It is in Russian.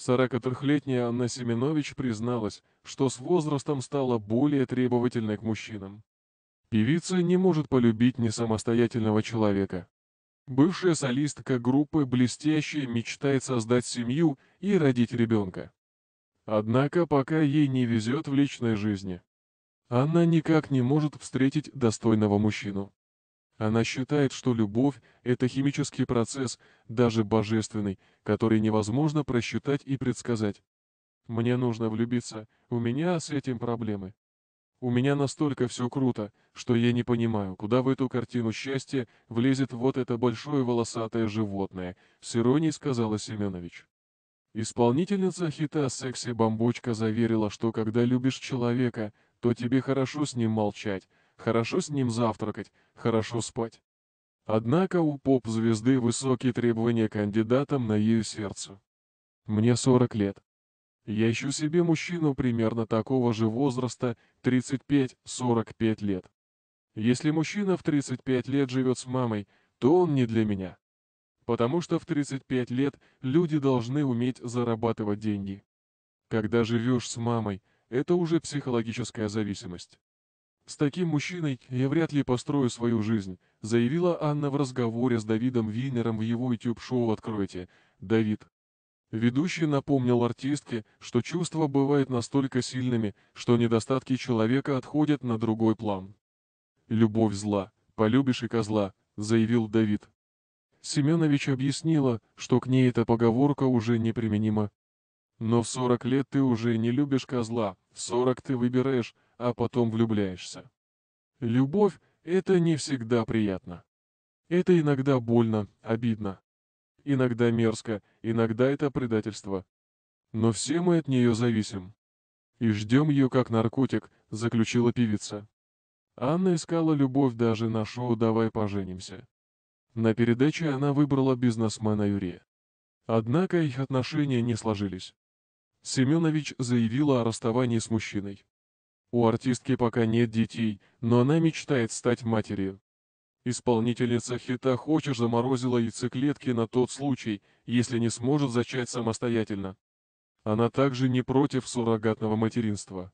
43-летняя Анна Семенович призналась, что с возрастом стала более требовательной к мужчинам. Певица не может полюбить несамостоятельного человека. Бывшая солистка группы «Блестящая» мечтает создать семью и родить ребенка. Однако пока ей не везет в личной жизни. Она никак не может встретить достойного мужчину. Она считает, что любовь – это химический процесс, даже божественный, который невозможно просчитать и предсказать. Мне нужно влюбиться, у меня с этим проблемы. У меня настолько все круто, что я не понимаю, куда в эту картину счастья влезет вот это большое волосатое животное, с иронией сказала Семенович. Исполнительница хита «Секси Бамбочка» заверила, что когда любишь человека, то тебе хорошо с ним молчать, хорошо с ним завтракать, хорошо спать. Однако у поп-звезды высокие требования кандидатам на ее сердце. Мне 40 лет. Я ищу себе мужчину примерно такого же возраста, 35-45 лет. Если мужчина в 35 лет живет с мамой, то он не для меня. Потому что в 35 лет люди должны уметь зарабатывать деньги. Когда живешь с мамой, это уже психологическая зависимость. «С таким мужчиной я вряд ли построю свою жизнь», заявила Анна в разговоре с Давидом Винером в его YouTube-шоу «Откройте». Давид. Ведущий напомнил артистке, что чувства бывают настолько сильными, что недостатки человека отходят на другой план. «Любовь зла, полюбишь и козла», заявил Давид. Семенович объяснила, что к ней эта поговорка уже неприменима. «Но в 40 лет ты уже не любишь козла, в 40 ты выбираешь, а потом влюбляешься. Любовь — это не всегда приятно. Это иногда больно, обидно. Иногда мерзко, иногда это предательство. Но все мы от нее зависим. И ждем ее как наркотик, заключила певица. Анна искала любовь даже на шоу «Давай поженимся». На передаче она выбрала бизнесмена Юрия. Однако их отношения не сложились. Семенович заявила о расставании с мужчиной. У артистки пока нет детей, но она мечтает стать матерью. Исполнительница хита «Хочешь» заморозила яйцеклетки на тот случай, если не сможет зачать самостоятельно. Она также не против суррогатного материнства.